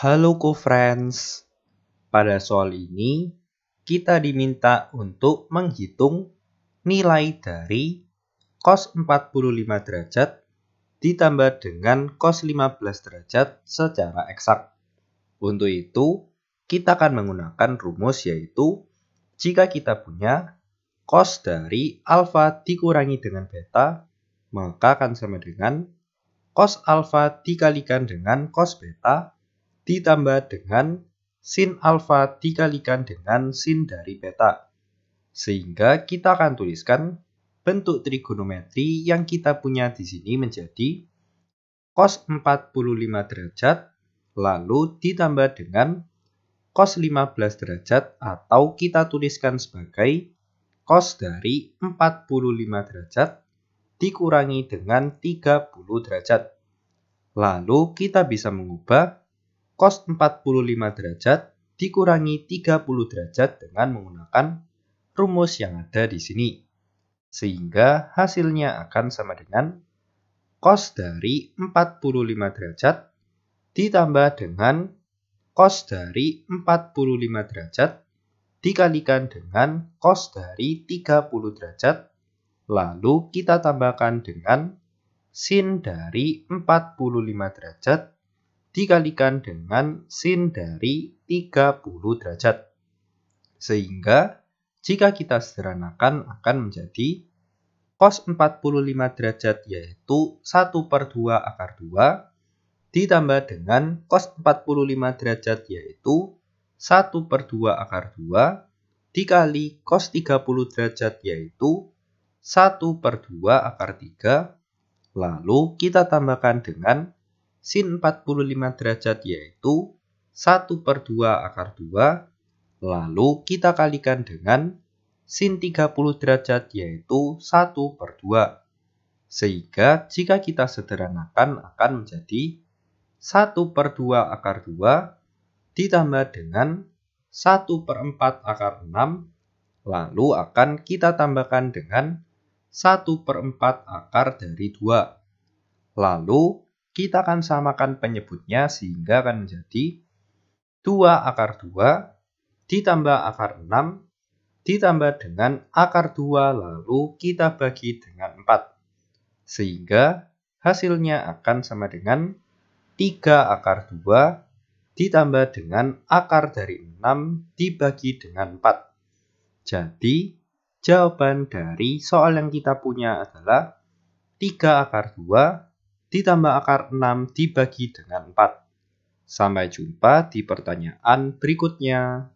Halo co-friends. Pada soal ini, kita diminta untuk menghitung nilai dari cos 45 derajat ditambah dengan cos 15 derajat secara eksak. Untuk itu, kita akan menggunakan rumus yaitu jika kita punya cos dari alfa dikurangi dengan beta, maka akan sama dengan cos alfa dikalikan dengan cos beta ditambah dengan sin alfa dikalikan dengan sin dari beta. Sehingga kita akan tuliskan bentuk trigonometri yang kita punya di sini menjadi cos 45 derajat lalu ditambah dengan cos 15 derajat atau kita tuliskan sebagai cos dari 45 derajat dikurangi dengan 30 derajat. Lalu kita bisa mengubah cos 45 derajat dikurangi 30 derajat dengan menggunakan rumus yang ada di sini. Sehingga hasilnya akan sama dengan cos dari 45 derajat ditambah dengan cos dari 45 derajat dikalikan dengan cos dari 30 derajat lalu kita tambahkan dengan sin dari 45 derajat dikalikan dengan sin dari 30 derajat. Sehingga jika kita sederhanakan akan menjadi cos 45 derajat yaitu 1 per 2 akar 2 ditambah dengan cos 45 derajat yaitu 1 per 2 akar 2 dikali cos 30 derajat yaitu 1 per 2 akar 3 lalu kita tambahkan dengan sin 45 derajat yaitu 1 per 2 akar 2, lalu kita kalikan dengan sin 30 derajat yaitu 1 per 2. Sehingga jika kita sederhanakan akan menjadi 1 per 2 akar 2 ditambah dengan 1 per 4 akar 6, lalu akan kita tambahkan dengan 1 per 4 akar dari 2. Lalu kita akan samakan penyebutnya sehingga akan menjadi 2 akar 2 ditambah akar 6 ditambah dengan akar 2 lalu kita bagi dengan 4. Sehingga hasilnya akan sama dengan 3 akar 2 ditambah dengan akar dari 6 dibagi dengan 4. Jadi jawaban dari soal yang kita punya adalah 3 akar 2 ditambah akar 6 dibagi dengan 4. Sampai jumpa di pertanyaan berikutnya.